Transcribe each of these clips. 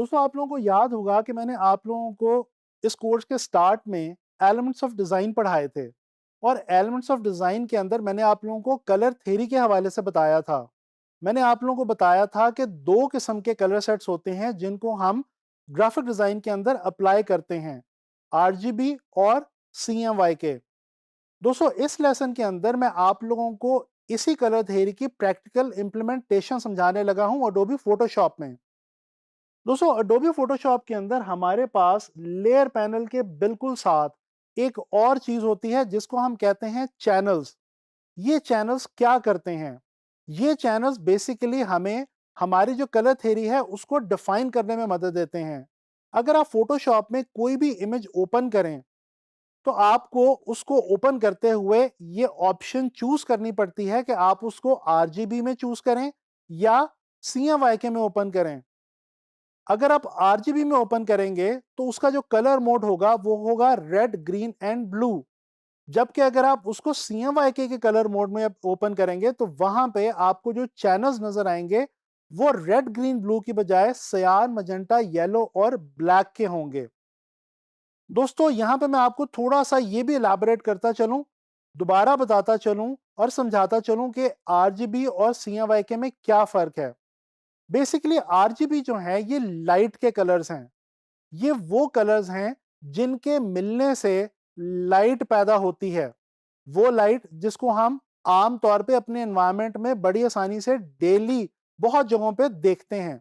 दोस्तों आप लोगों को याद होगा कि मैंने आप लोगों को इस कोर्स के स्टार्ट में एलिमेंट्स ऑफ डिज़ाइन पढ़ाए थे और एलिमेंट्स ऑफ डिज़ाइन के अंदर मैंने आप लोगों को कलर थेरी के हवाले से बताया था मैंने आप लोगों को बताया था कि दो किस्म के कलर सेट्स होते हैं जिनको हम ग्राफिक डिज़ाइन के अंदर अप्लाई करते हैं आर और सी एम के दोस्तों इस लेसन के अंदर मैं आप लोगों को इसी कलर थेरी की प्रैक्टिकल इम्प्लीमेंटेशन समझाने लगा हूँ और डोबी फोटोशॉप में दोस्तों अडोबी फोटोशॉप के अंदर हमारे पास लेयर पैनल के बिल्कुल साथ एक और चीज होती है जिसको हम कहते हैं चैनल्स ये चैनल्स क्या करते हैं ये चैनल्स बेसिकली हमें हमारी जो कलर थेरी है उसको डिफाइन करने में मदद देते हैं अगर आप फोटोशॉप में कोई भी इमेज ओपन करें तो आपको उसको ओपन करते हुए ये ऑप्शन चूज करनी पड़ती है कि आप उसको आर में चूज करें या सी एम के में ओपन करें अगर आप आरजीबी में ओपन करेंगे तो उसका जो कलर मोड होगा वो होगा रेड ग्रीन एंड ब्लू जबकि अगर आप उसको C Y K colour mode में ओपन करेंगे तो वहां पे आपको जो चैनल्स नजर आएंगे वो रेड ग्रीन ब्लू की बजाय सयान मजंटा येलो और ब्लैक के होंगे दोस्तों यहाँ पे मैं आपको थोड़ा सा ये भी इलाबोरेट करता चलूँ दोबारा बताता चलूँ और समझाता चलूँ कि आरजीबी और सी एम वाई के में क्या फ़र्क है बेसिकली आरजीबी जो है ये लाइट के कलर्स हैं ये वो कलर्स हैं जिनके मिलने से लाइट पैदा होती है वो लाइट जिसको हम आम तौर पे अपने एनवायरमेंट में बड़ी आसानी से डेली बहुत जगहों पे देखते हैं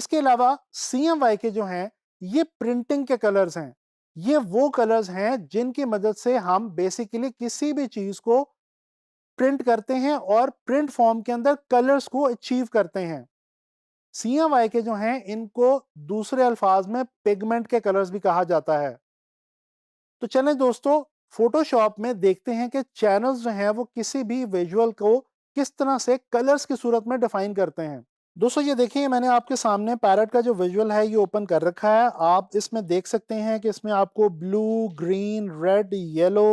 इसके अलावा सी एम वाई के जो हैं ये प्रिंटिंग के कलर्स हैं ये वो कलर्स हैं जिनकी मदद से हम बेसिकली किसी भी चीज़ को प्रिंट करते हैं और प्रिंट फॉर्म के अंदर कलर्स को अचीव करते हैं सी एम वाई के जो हैं इनको दूसरे अल्फाज में पिगमेंट के कलर्स भी कहा जाता है तो चले दोस्तों फोटोशॉप में देखते हैं कि चैनल्स जो हैं वो किसी भी विजुअल को किस तरह से कलर्स की सूरत में डिफाइन करते हैं दोस्तों ये देखिए मैंने आपके सामने पैरट का जो विजुअल है ये ओपन कर रखा है आप इसमें देख सकते हैं कि इसमें आपको ब्लू ग्रीन रेड येलो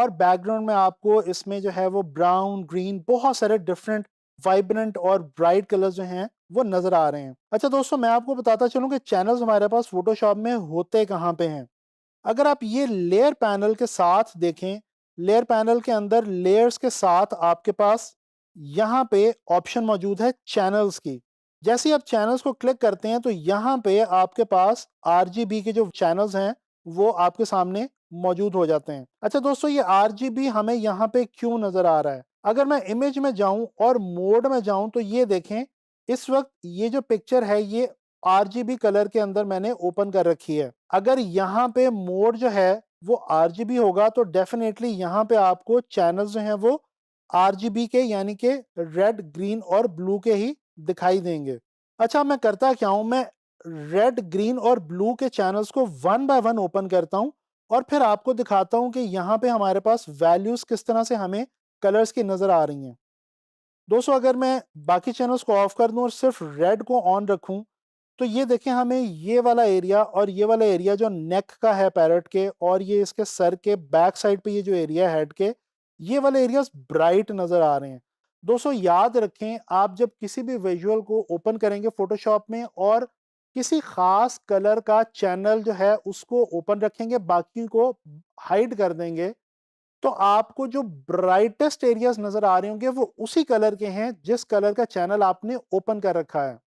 और बैकग्राउंड में आपको इसमें जो है वो ब्राउन ग्रीन बहुत सारे डिफरेंट वाइब्रेंट और ब्राइट कलर्स जो हैं वो नज़र आ रहे हैं अच्छा दोस्तों मैं आपको बताता चलूँ कि चैनल्स हमारे पास फोटोशॉप में होते कहाँ पे हैं अगर आप ये लेयर पैनल के साथ देखें लेयर पैनल के अंदर लेयर्स के साथ आपके पास यहाँ पे ऑप्शन मौजूद है चैनल्स की जैसे ही आप चैनल्स को क्लिक करते हैं तो यहाँ पे आपके पास आर के जो चैनल्स हैं वो आपके सामने मौजूद हो जाते हैं अच्छा दोस्तों ये आर हमें यहाँ पे क्यों नज़र आ रहा है अगर मैं इमेज में जाऊं और मोड में जाऊं तो ये देखें इस वक्त ये जो पिक्चर है ये आर कलर के अंदर मैंने ओपन कर रखी है अगर यहाँ पे मोड जो है वो आर होगा तो डेफिनेटली यहाँ पे आपको चैनल जो है वो आर के यानी के रेड ग्रीन और ब्लू के ही दिखाई देंगे अच्छा मैं करता क्या हूँ मैं रेड ग्रीन और ब्लू के चैनल्स को वन बाय वन ओपन करता हूँ और फिर आपको दिखाता हूँ कि यहाँ पे हमारे पास वैल्यूज़ किस तरह से हमें कलर्स की नज़र आ रही हैं दोस्तों अगर मैं बाकी चैनल्स को ऑफ कर दूं और सिर्फ रेड को ऑन रखूं तो ये देखें हमें ये वाला एरिया और ये वाला एरिया जो नेक का है पैरट के और ये इसके सर के बैक साइड पे ये जो एरिया है हेड के ये वाले एरियाज ब्राइट नज़र आ रहे हैं दोस्तों याद रखें आप जब किसी भी विजुअल को ओपन करेंगे फोटोशॉप में और किसी खास कलर का चैनल जो है उसको ओपन रखेंगे बाकी को हाइड कर देंगे तो आपको जो ब्राइटेस्ट एरियाज नजर आ रहे होंगे वो उसी कलर के हैं जिस कलर का चैनल आपने ओपन कर रखा है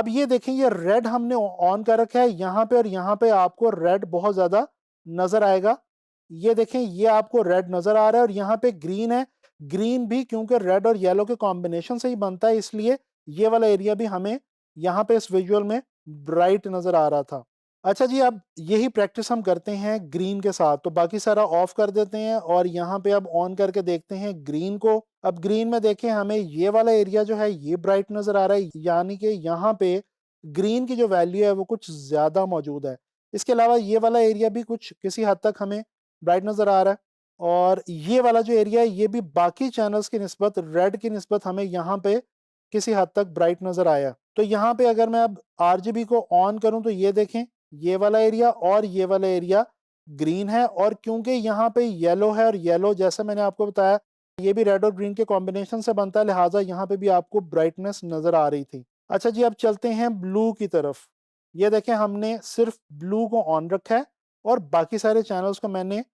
अब ये देखें ये रेड हमने ऑन कर रखा है यहाँ पे और यहाँ पे आपको रेड बहुत ज्यादा नजर आएगा ये देखें ये आपको रेड नजर आ रहा है और यहाँ पे ग्रीन है ग्रीन भी क्योंकि रेड और येलो के कॉम्बिनेशन से ही बनता है इसलिए ये वाला एरिया भी हमें यहाँ पे इस विजुअल में ब्राइट नजर आ रहा था अच्छा जी अब यही प्रैक्टिस हम करते हैं ग्रीन के साथ तो बाकी सारा ऑफ कर देते हैं और यहाँ पे अब ऑन करके देखते हैं ग्रीन को अब ग्रीन में देखें हमें ये वाला एरिया जो है ये ब्राइट नज़र आ रहा है यानी कि यहाँ पे ग्रीन की जो वैल्यू है वो कुछ ज़्यादा मौजूद है इसके अलावा ये वाला एरिया भी कुछ किसी हद तक हमें ब्राइट नज़र आ रहा है और ये वाला जो एरिया है ये भी बाकी चैनल्स की नस्बत रेड की नस्बत हमें यहाँ पे किसी हद तक ब्राइट नज़र आया तो यहाँ पे अगर मैं अब आर को ऑन करूँ तो ये देखें ये वाला एरिया और ये वाला एरिया ग्रीन है और क्योंकि यहाँ पे येलो है और येलो जैसे मैंने आपको बताया ये भी रेड और ग्रीन के कॉम्बिनेशन से बनता है लिहाजा यहाँ पे भी आपको ब्राइटनेस नजर आ रही थी अच्छा जी अब चलते हैं ब्लू की तरफ ये देखें हमने सिर्फ ब्लू को ऑन रखा है और बाकी सारे चैनल्स को मैंने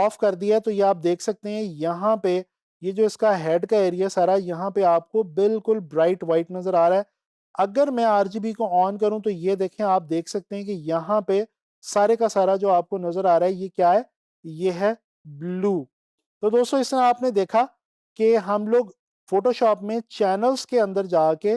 ऑफ कर दिया तो ये आप देख सकते हैं यहाँ पे ये जो इसका हेड का एरिया सारा यहाँ पे आपको बिल्कुल ब्राइट वाइट नजर आ रहा है अगर मैं आर को ऑन करूं तो ये देखें आप देख सकते हैं कि यहाँ पे सारे का सारा जो आपको नज़र आ रहा है ये क्या है ये है ब्लू तो दोस्तों इस आपने देखा कि हम लोग फोटोशॉप में चैनल्स के अंदर जाके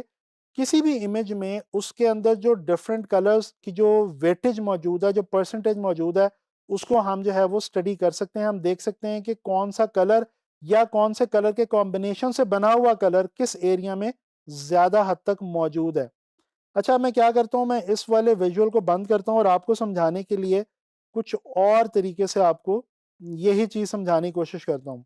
किसी भी इमेज में उसके अंदर जो डिफरेंट कलर्स की जो वेटेज मौजूद है जो परसेंटेज मौजूद है उसको हम जो है वो स्टडी कर सकते हैं हम देख सकते हैं कि कौन सा कलर या कौन से कलर के कॉम्बिनेशन से बना हुआ कलर किस एरिया में ज़्यादा हद तक मौजूद है अच्छा मैं क्या करता हूँ मैं इस वाले विजुअल को बंद करता हूँ और आपको समझाने के लिए कुछ और तरीके से आपको यही चीज़ समझाने की कोशिश करता हूँ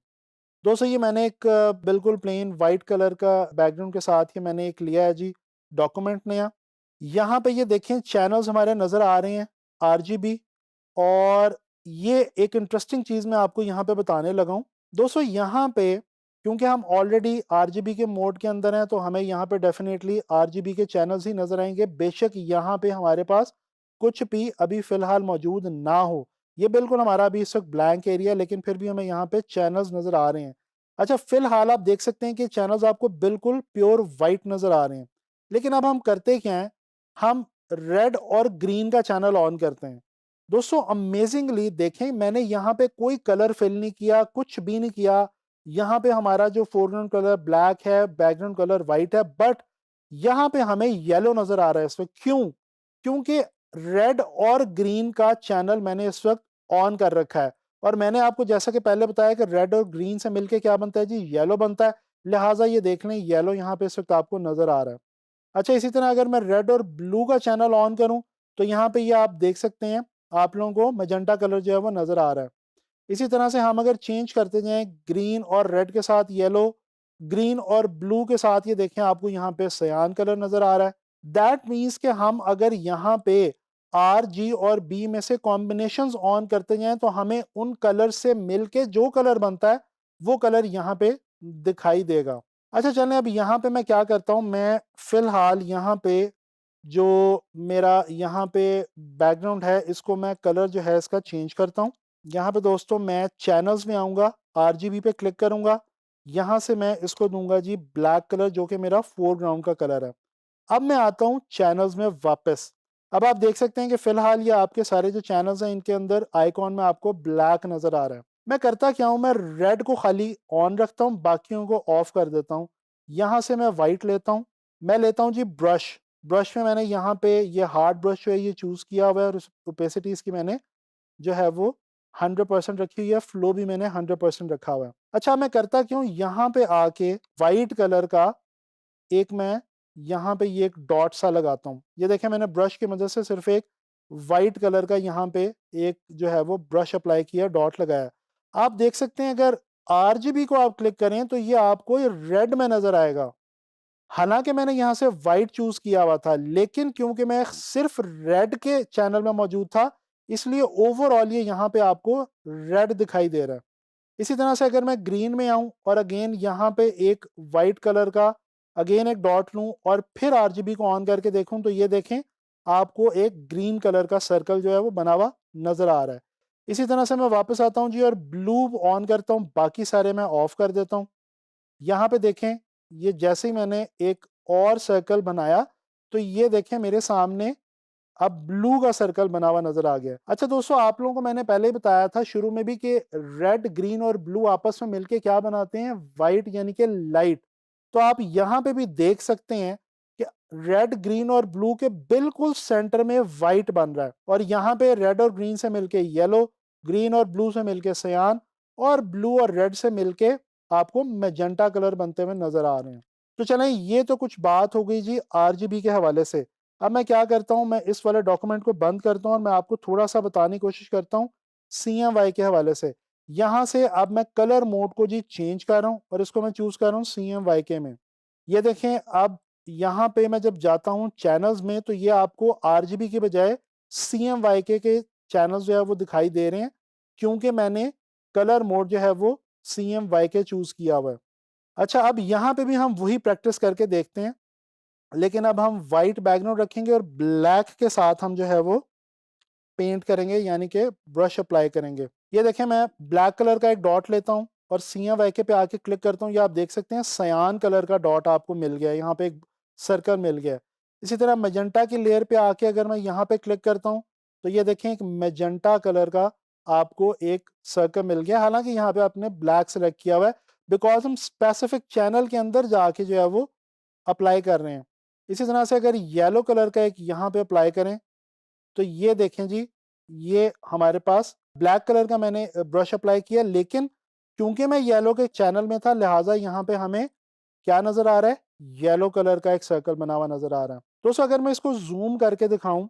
दोस्तों ये मैंने एक बिल्कुल प्लेन वाइट कलर का बैकग्राउंड के साथ ही मैंने एक लिया है जी डॉक्यूमेंट नया यहाँ पे ये देखें चैनल्स हमारे नज़र आ रहे हैं आरजीबी और ये एक इंटरेस्टिंग चीज़ मैं आपको यहाँ पे बताने लगा हूँ दोस्तों यहाँ पे क्योंकि हम ऑलरेडी आर के मोड के अंदर हैं तो हमें यहाँ पे डेफिनेटली आर के चैनल्स ही नज़र आएंगे बेशक यहाँ पे हमारे पास कुछ भी अभी फ़िलहाल मौजूद ना हो ये बिल्कुल हमारा अभी इस वक्त ब्लैंक एरिया लेकिन फिर भी हमें यहाँ पे चैनल्स नज़र आ रहे हैं अच्छा फ़िलहाल आप देख सकते हैं कि चैनल्स आपको बिल्कुल प्योर वाइट नज़र आ रहे हैं लेकिन अब हम करते क्या हैं हम रेड और ग्रीन का चैनल ऑन करते हैं दोस्तों अमेजिंगली देखें मैंने यहाँ पे कोई कलर फिल नहीं किया कुछ भी नहीं किया यहाँ पे हमारा जो फोरग्राउंड कलर ब्लैक है बैकग्राउंड कलर व्हाइट है बट यहाँ पे हमें येलो नजर आ रहा है इस वक्त क्यों क्योंकि रेड और ग्रीन का चैनल मैंने इस वक्त ऑन कर रखा है और मैंने आपको जैसा कि पहले बताया कि रेड और ग्रीन से मिलके क्या बनता है जी येलो बनता है लिहाजा ये देख लें येलो यहाँ पे इस वक्त आपको नजर आ रहा है अच्छा इसी तरह अगर मैं रेड और ब्लू का चैनल ऑन करूँ तो यहाँ पे ये आप देख सकते हैं आप लोगों को मजंडा कलर जो है वो नजर आ रहा है इसी तरह से हम अगर चेंज करते जाएं ग्रीन और रेड के साथ येलो ग्रीन और ब्लू के साथ ये देखें आपको यहाँ पे सयान कलर नज़र आ रहा है दैट मीन्स कि हम अगर यहाँ पे आर जी और बी में से कॉम्बिनेशन ऑन करते जाएं तो हमें उन कलर से मिल के जो कलर बनता है वो कलर यहाँ पे दिखाई देगा अच्छा चलें अब यहाँ पे मैं क्या करता हूँ मैं फ़िलहाल यहाँ पे जो मेरा यहाँ पे बैकग्राउंड है इसको मैं कलर जो है इसका चेंज करता हूँ यहाँ पे दोस्तों मैं चैनल्स में आऊँगा आर पे क्लिक करूँगा यहाँ से मैं इसको दूंगा जी ब्लैक कलर जो कि मेरा फोरग्राउंड का कलर है अब मैं आता हूँ चैनल्स में वापस अब आप देख सकते हैं कि फिलहाल ये आपके सारे जो चैनल्स हैं इनके अंदर आइकॉन में आपको ब्लैक नज़र आ रहा है मैं करता क्या हूँ मैं रेड को खाली ऑन रखता हूँ बाकियों को ऑफ कर देता हूँ यहाँ से मैं वाइट लेता हूँ मैं लेता हूँ जी ब्रश ब्रश में मैंने यहाँ पे ये हार्ड ब्रश जो है ये चूज़ किया हुआ है और उस की मैंने जो है वो हंड्रेड परसेंट रखी हुई है फ्लो भी मैंने हंड्रेड परसेंट रखा हुआ है अच्छा मैं करता क्यों यहाँ पे आके वाइट कलर का एक मैं यहाँ पे ये एक डॉट सा लगाता हूँ ये देखे मैंने ब्रश की मदद से सिर्फ एक वाइट कलर का यहाँ पे एक जो है वो ब्रश अप्लाई किया डॉट लगाया आप देख सकते हैं अगर आर को आप क्लिक करें तो ये आपको ये रेड में नजर आएगा हालांकि मैंने यहाँ से वाइट चूज किया हुआ था लेकिन क्योंकि मैं सिर्फ रेड के चैनल में मौजूद था इसलिए ओवरऑल ये यहाँ पे आपको रेड दिखाई दे रहा है इसी तरह से अगर मैं ग्रीन में आऊं और अगेन यहाँ पे एक वाइट कलर का अगेन एक डॉट लू और फिर आरजीबी को ऑन करके देखू तो ये देखें आपको एक ग्रीन कलर का सर्कल जो है वो बना हुआ नज़र आ रहा है इसी तरह से मैं वापस आता हूँ जी और ब्लू ऑन करता हूँ बाकी सारे मैं ऑफ कर देता हूँ यहाँ पे देखें ये जैसे ही मैंने एक और सर्कल बनाया तो ये देखें मेरे सामने अब ब्लू का सर्कल बना हुआ नजर आ गया अच्छा दोस्तों आप लोगों को मैंने पहले बताया था शुरू में भी कि रेड ग्रीन और ब्लू आपस में मिलके क्या बनाते हैं वाइट यानी कि लाइट तो आप यहाँ पे भी देख सकते हैं कि रेड ग्रीन और ब्लू के बिल्कुल सेंटर में व्हाइट बन रहा है और यहाँ पे रेड और ग्रीन से मिलके येलो ग्रीन और ब्लू से मिलके सयान और ब्लू और रेड से मिलके आपको मेजेंटा कलर बनते हुए नजर आ रहे हैं तो चलें ये तो कुछ बात हो गई जी आरजीबी के हवाले से अब मैं क्या करता हूँ मैं इस वाले डॉक्यूमेंट को बंद करता हूँ और मैं आपको थोड़ा सा बताने की कोशिश करता हूँ सी एम वाई के हवाले से यहाँ से अब मैं कलर मोड को जी चेंज कर रहा हूँ और इसको मैं चूज़ कर रहा हूँ सी एम वाई के में ये देखें अब यहाँ पे मैं जब जाता हूँ चैनल्स में तो ये आपको आर जी बी के बजाय सी एम वाई के के चैनल जो है वो दिखाई दे रहे हैं क्योंकि मैंने कलर मोड जो है वो C M Y K choose किया हुआ है अच्छा अब यहाँ पे भी हम वही प्रैक्टिस करके देखते हैं लेकिन अब हम वाइट बैकग्राउंड रखेंगे और ब्लैक के साथ हम जो है वो पेंट करेंगे यानी कि ब्रश अप्लाई करेंगे ये देखें मैं ब्लैक कलर का एक डॉट लेता हूँ और सिया वैके पे आके क्लिक करता हूँ ये आप देख सकते हैं सयान कलर का डॉट आपको मिल गया यहाँ पे एक सर्कल मिल गया इसी तरह मेजेंटा की लेयर पे आके अगर मैं यहाँ पे क्लिक करता हूँ तो ये देखें एक मेजेंटा कलर का आपको एक सर्कल मिल गया हालांकि यहाँ पे आपने ब्लैक सेलेक्ट किया हुआ है बिकॉज हम स्पेसिफिक चैनल के अंदर जाके जो है वो अप्लाई कर रहे हैं इसी तरह से अगर येलो कलर का एक यहाँ पे अप्लाई करें तो ये देखें जी ये हमारे पास ब्लैक कलर का मैंने ब्रश अप्लाई किया लेकिन क्योंकि मैं येलो के चैनल में था लिहाजा यहाँ पे हमें क्या नज़र आ रहा है येलो कलर का एक सर्कल बना हुआ नज़र आ रहा है दोस्तों अगर मैं इसको जूम करके दिखाऊं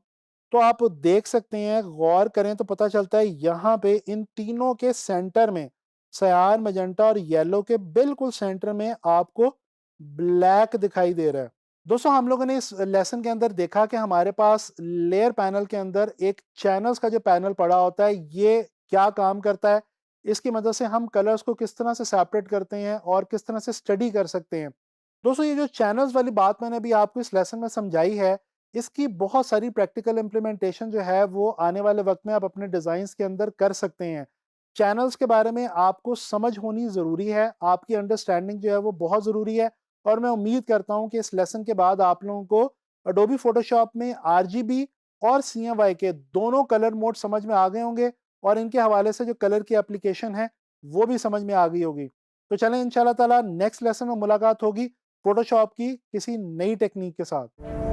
तो आप देख सकते हैं गौर करें तो पता चलता है यहाँ पे इन तीनों के सेंटर में सयार मजंटा और येलो के बिल्कुल सेंटर में आपको ब्लैक दिखाई दे रहा है दोस्तों हम लोगों ने इस लेसन के अंदर देखा कि हमारे पास लेयर पैनल के अंदर एक चैनल्स का जो पैनल पड़ा होता है ये क्या काम करता है इसकी मदद से हम कलर्स को किस तरह से सेपरेट करते हैं और किस तरह से स्टडी कर सकते हैं दोस्तों ये जो चैनल्स वाली बात मैंने अभी आपको इस लेसन में समझाई है इसकी बहुत सारी प्रैक्टिकल इम्प्लीमेंटेशन जो है वो आने वाले वक्त में आप अपने डिजाइन के अंदर कर सकते हैं चैनल्स के बारे में आपको समझ होनी ज़रूरी है आपकी अंडरस्टैंडिंग जो है वो बहुत ज़रूरी है और मैं उम्मीद करता हूँ कि इस लेसन के बाद आप लोगों को अडोबी फोटोशॉप में आर और सी के दोनों कलर मोड समझ में आ गए होंगे और इनके हवाले से जो कलर की एप्लीकेशन है वो भी समझ में आ गई होगी तो चले इन ताला नेक्स्ट लेसन में मुलाकात होगी फोटोशॉप की किसी नई टेक्निक के साथ